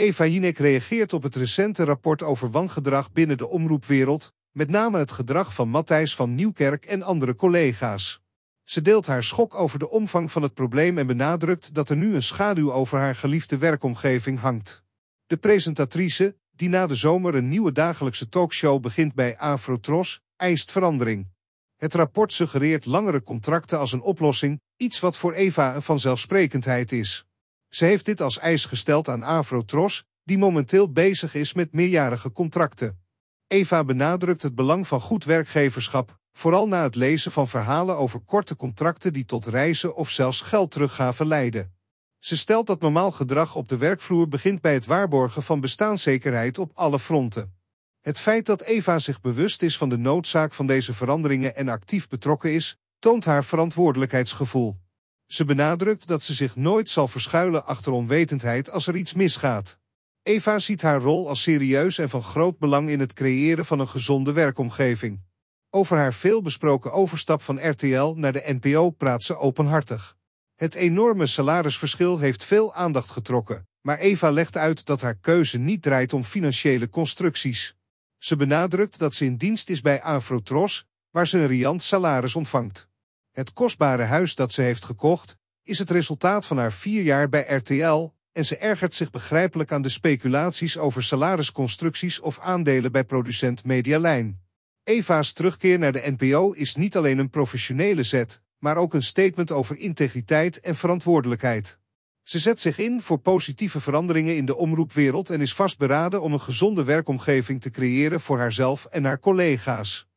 Eva Jinek reageert op het recente rapport over wangedrag binnen de omroepwereld, met name het gedrag van Matthijs van Nieuwkerk en andere collega's. Ze deelt haar schok over de omvang van het probleem en benadrukt dat er nu een schaduw over haar geliefde werkomgeving hangt. De presentatrice, die na de zomer een nieuwe dagelijkse talkshow begint bij Afrotros, eist verandering. Het rapport suggereert langere contracten als een oplossing, iets wat voor Eva een vanzelfsprekendheid is. Ze heeft dit als eis gesteld aan Avrotros, die momenteel bezig is met meerjarige contracten. Eva benadrukt het belang van goed werkgeverschap, vooral na het lezen van verhalen over korte contracten die tot reizen of zelfs geld teruggaven leiden. Ze stelt dat normaal gedrag op de werkvloer begint bij het waarborgen van bestaanszekerheid op alle fronten. Het feit dat Eva zich bewust is van de noodzaak van deze veranderingen en actief betrokken is, toont haar verantwoordelijkheidsgevoel. Ze benadrukt dat ze zich nooit zal verschuilen achter onwetendheid als er iets misgaat. Eva ziet haar rol als serieus en van groot belang in het creëren van een gezonde werkomgeving. Over haar veelbesproken overstap van RTL naar de NPO praat ze openhartig. Het enorme salarisverschil heeft veel aandacht getrokken, maar Eva legt uit dat haar keuze niet draait om financiële constructies. Ze benadrukt dat ze in dienst is bij Afrotros, waar ze een riant salaris ontvangt. Het kostbare huis dat ze heeft gekocht is het resultaat van haar vier jaar bij RTL en ze ergert zich begrijpelijk aan de speculaties over salarisconstructies of aandelen bij producent Medialijn. Eva's terugkeer naar de NPO is niet alleen een professionele zet, maar ook een statement over integriteit en verantwoordelijkheid. Ze zet zich in voor positieve veranderingen in de omroepwereld en is vastberaden om een gezonde werkomgeving te creëren voor haarzelf en haar collega's.